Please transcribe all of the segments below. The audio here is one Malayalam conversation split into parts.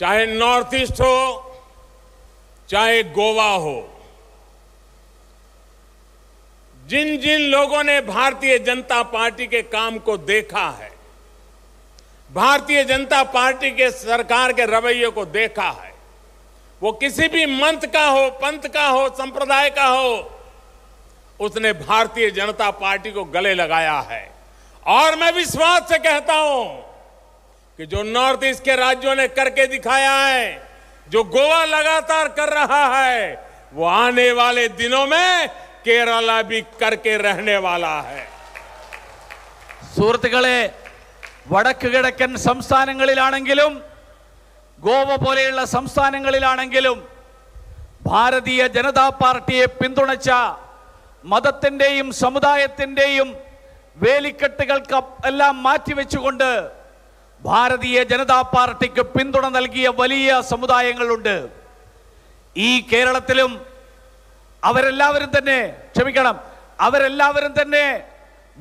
चाहे नॉर्थ ईस्ट हो चाहे गोवा हो जिन जिन लोगों ने भारतीय जनता पार्टी के काम को देखा है भारतीय जनता पार्टी के सरकार के रवैये को देखा है वो किसी भी मंत का हो पंथ का हो संप्रदाय का हो उसने भारतीय जनता पार्टी को गले लगाया है और मैं विश्वास से कहता हूं कि जो नॉर्थ ईस्ट के राज्यों ने करके दिखाया है जो गोवा लगातार कर रहा है वो आने वाले दिनों में केरला भी करके रहने वाला है സുഹൃത്തുക്കളെ വടക്ക് കിഴക്കൻ സംസ്ഥാനങ്ങളിലാണെങ്കിലും ഗോവ പോലെയുള്ള സംസ്ഥാനങ്ങളിലാണെങ്കിലും ഭാരതീയ ജനതാ പാർട്ടിയെ പിന്തുണച്ച മതത്തിൻ്റെയും സമുദായത്തിൻ്റെയും വേലിക്കെട്ടുകൾക്ക് എല്ലാം മാറ്റിവെച്ചുകൊണ്ട് ഭാരതീയ ജനതാ പാർട്ടിക്ക് പിന്തുണ നൽകിയ വലിയ സമുദായങ്ങളുണ്ട് ഈ കേരളത്തിലും അവരെല്ലാവരും തന്നെ ക്ഷമിക്കണം അവരെല്ലാവരും തന്നെ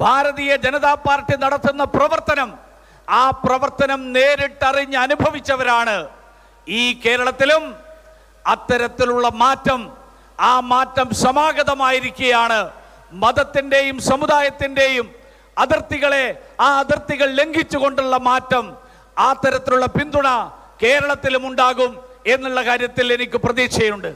ഭാരതീയ ജനതാ പാർട്ടി നടത്തുന്ന പ്രവർത്തനം ആ പ്രവർത്തനം നേരിട്ടറിഞ്ഞ് അനുഭവിച്ചവരാണ് ഈ കേരളത്തിലും അത്തരത്തിലുള്ള മാറ്റം ആ മാറ്റം സമാഗതമായിരിക്കുകയാണ് മതത്തിൻ്റെയും സമുദായത്തിൻ്റെയും അതിർത്തികളെ ആ അതിർത്തികൾ ലംഘിച്ചുകൊണ്ടുള്ള മാറ്റം ആ തരത്തിലുള്ള പിന്തുണ കേരളത്തിലും ഉണ്ടാകും എന്നുള്ള കാര്യത്തിൽ എനിക്ക് പ്രതീക്ഷയുണ്ട്